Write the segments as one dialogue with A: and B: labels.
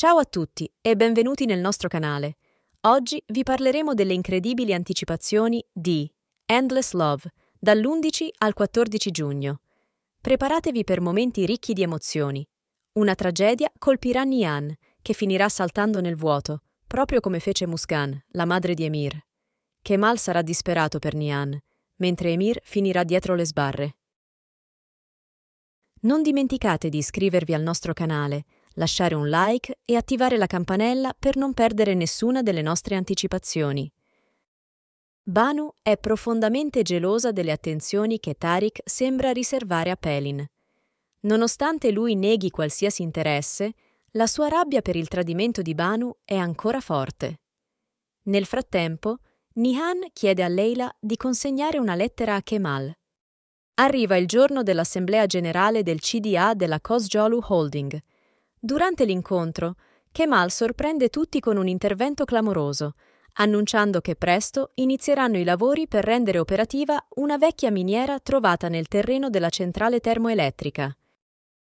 A: Ciao a tutti e benvenuti nel nostro canale. Oggi vi parleremo delle incredibili anticipazioni di Endless Love dall'11 al 14 giugno. Preparatevi per momenti ricchi di emozioni. Una tragedia colpirà Nian, che finirà saltando nel vuoto, proprio come fece Muskan, la madre di Emir. Kemal sarà disperato per Nian, mentre Emir finirà dietro le sbarre. Non dimenticate di iscrivervi al nostro canale lasciare un like e attivare la campanella per non perdere nessuna delle nostre anticipazioni. Banu è profondamente gelosa delle attenzioni che Tariq sembra riservare a Pelin. Nonostante lui neghi qualsiasi interesse, la sua rabbia per il tradimento di Banu è ancora forte. Nel frattempo, Nihan chiede a Leila di consegnare una lettera a Kemal. Arriva il giorno dell'assemblea generale del CDA della Kosjolu Holding – Durante l'incontro, Kemal sorprende tutti con un intervento clamoroso, annunciando che presto inizieranno i lavori per rendere operativa una vecchia miniera trovata nel terreno della centrale termoelettrica.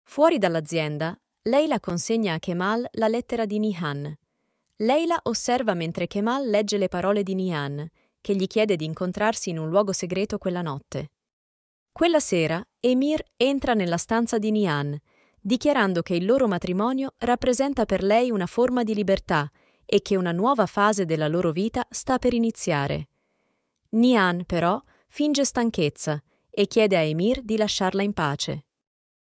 A: Fuori dall'azienda, Leila consegna a Kemal la lettera di Nihan. Leila osserva mentre Kemal legge le parole di Nihan, che gli chiede di incontrarsi in un luogo segreto quella notte. Quella sera, Emir entra nella stanza di Nihan dichiarando che il loro matrimonio rappresenta per lei una forma di libertà e che una nuova fase della loro vita sta per iniziare. Nian, però, finge stanchezza e chiede a Emir di lasciarla in pace.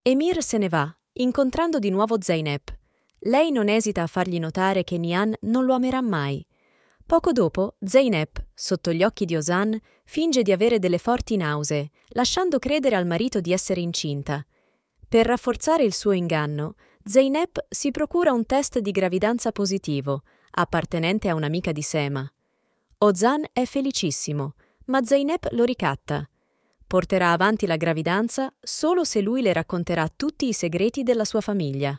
A: Emir se ne va, incontrando di nuovo Zeynep. Lei non esita a fargli notare che Nian non lo amerà mai. Poco dopo, Zeynep, sotto gli occhi di Ozan, finge di avere delle forti nausee, lasciando credere al marito di essere incinta, per rafforzare il suo inganno, Zeynep si procura un test di gravidanza positivo, appartenente a un'amica di Sema. Ozan è felicissimo, ma Zeynep lo ricatta. Porterà avanti la gravidanza solo se lui le racconterà tutti i segreti della sua famiglia.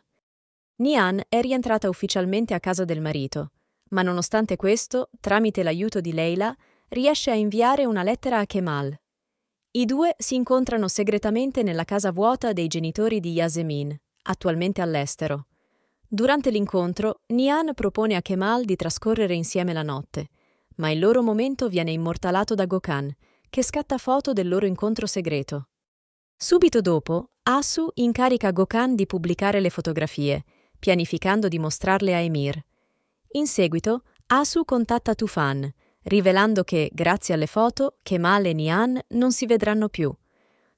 A: Nian è rientrata ufficialmente a casa del marito, ma nonostante questo, tramite l'aiuto di Leila, riesce a inviare una lettera a Kemal, i due si incontrano segretamente nella casa vuota dei genitori di Yasemin, attualmente all'estero. Durante l'incontro, Nian propone a Kemal di trascorrere insieme la notte, ma il loro momento viene immortalato da Gokhan, che scatta foto del loro incontro segreto. Subito dopo, Asu incarica Gokhan di pubblicare le fotografie, pianificando di mostrarle a Emir. In seguito, Asu contatta Tufan, rivelando che, grazie alle foto, Kemal e Nian non si vedranno più.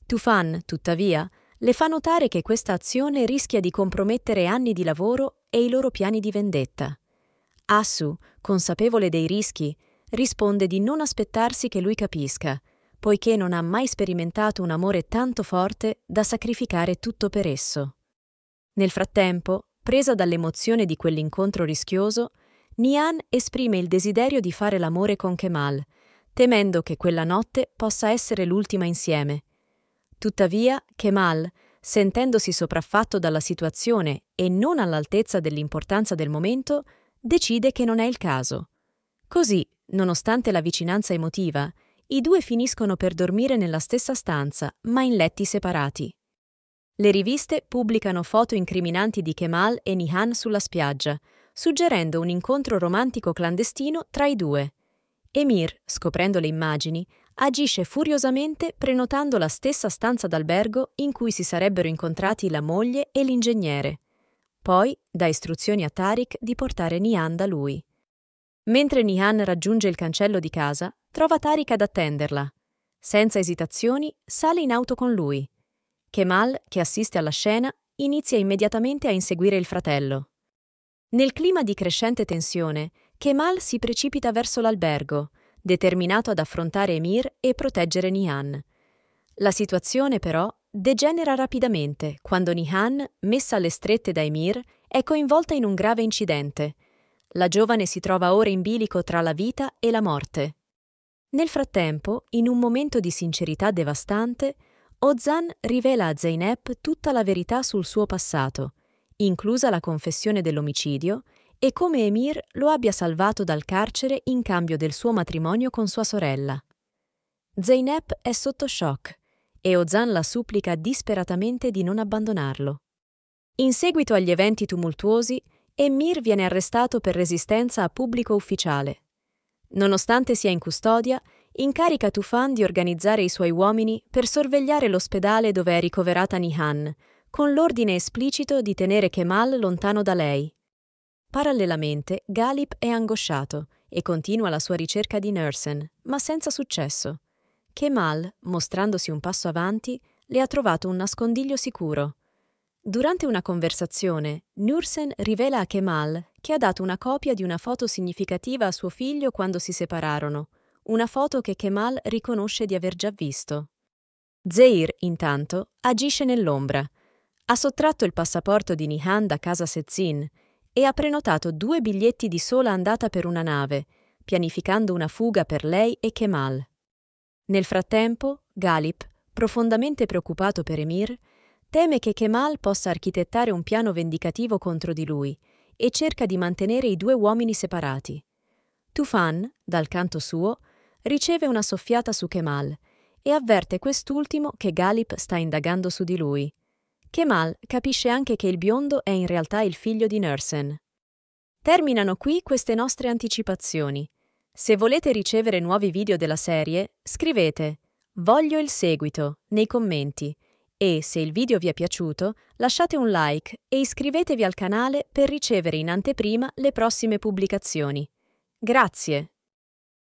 A: Tufan, tuttavia, le fa notare che questa azione rischia di compromettere anni di lavoro e i loro piani di vendetta. Asu, consapevole dei rischi, risponde di non aspettarsi che lui capisca, poiché non ha mai sperimentato un amore tanto forte da sacrificare tutto per esso. Nel frattempo, presa dall'emozione di quell'incontro rischioso, Nian esprime il desiderio di fare l'amore con Kemal, temendo che quella notte possa essere l'ultima insieme. Tuttavia, Kemal, sentendosi sopraffatto dalla situazione e non all'altezza dell'importanza del momento, decide che non è il caso. Così, nonostante la vicinanza emotiva, i due finiscono per dormire nella stessa stanza, ma in letti separati. Le riviste pubblicano foto incriminanti di Kemal e Nihan sulla spiaggia, suggerendo un incontro romantico clandestino tra i due. Emir, scoprendo le immagini, agisce furiosamente prenotando la stessa stanza d'albergo in cui si sarebbero incontrati la moglie e l'ingegnere. Poi dà istruzioni a Tariq di portare Nihan da lui. Mentre Nihan raggiunge il cancello di casa, trova Tariq ad attenderla. Senza esitazioni, sale in auto con lui. Kemal, che assiste alla scena, inizia immediatamente a inseguire il fratello. Nel clima di crescente tensione, Kemal si precipita verso l'albergo, determinato ad affrontare Emir e proteggere Nihan. La situazione però degenera rapidamente quando Nihan, messa alle strette da Emir, è coinvolta in un grave incidente. La giovane si trova ora in bilico tra la vita e la morte. Nel frattempo, in un momento di sincerità devastante, Ozan rivela a Zeynep tutta la verità sul suo passato – inclusa la confessione dell'omicidio, e come Emir lo abbia salvato dal carcere in cambio del suo matrimonio con sua sorella. Zeynep è sotto shock e Ozan la supplica disperatamente di non abbandonarlo. In seguito agli eventi tumultuosi, Emir viene arrestato per resistenza a pubblico ufficiale. Nonostante sia in custodia, incarica Tufan di organizzare i suoi uomini per sorvegliare l'ospedale dove è ricoverata Nihan, con l'ordine esplicito di tenere Kemal lontano da lei. Parallelamente, Galip è angosciato e continua la sua ricerca di Nursen, ma senza successo. Kemal, mostrandosi un passo avanti, le ha trovato un nascondiglio sicuro. Durante una conversazione, Nursen rivela a Kemal che ha dato una copia di una foto significativa a suo figlio quando si separarono, una foto che Kemal riconosce di aver già visto. Zeir, intanto, agisce nell'ombra ha sottratto il passaporto di Nihan da casa Sezin e ha prenotato due biglietti di sola andata per una nave, pianificando una fuga per lei e Kemal. Nel frattempo, Galip, profondamente preoccupato per Emir, teme che Kemal possa architettare un piano vendicativo contro di lui e cerca di mantenere i due uomini separati. Tufan, dal canto suo, riceve una soffiata su Kemal e avverte quest'ultimo che Galip sta indagando su di lui. Kemal capisce anche che il biondo è in realtà il figlio di Nursen. Terminano qui queste nostre anticipazioni. Se volete ricevere nuovi video della serie, scrivete Voglio il seguito nei commenti e, se il video vi è piaciuto, lasciate un like e iscrivetevi al canale per ricevere in anteprima le prossime pubblicazioni. Grazie!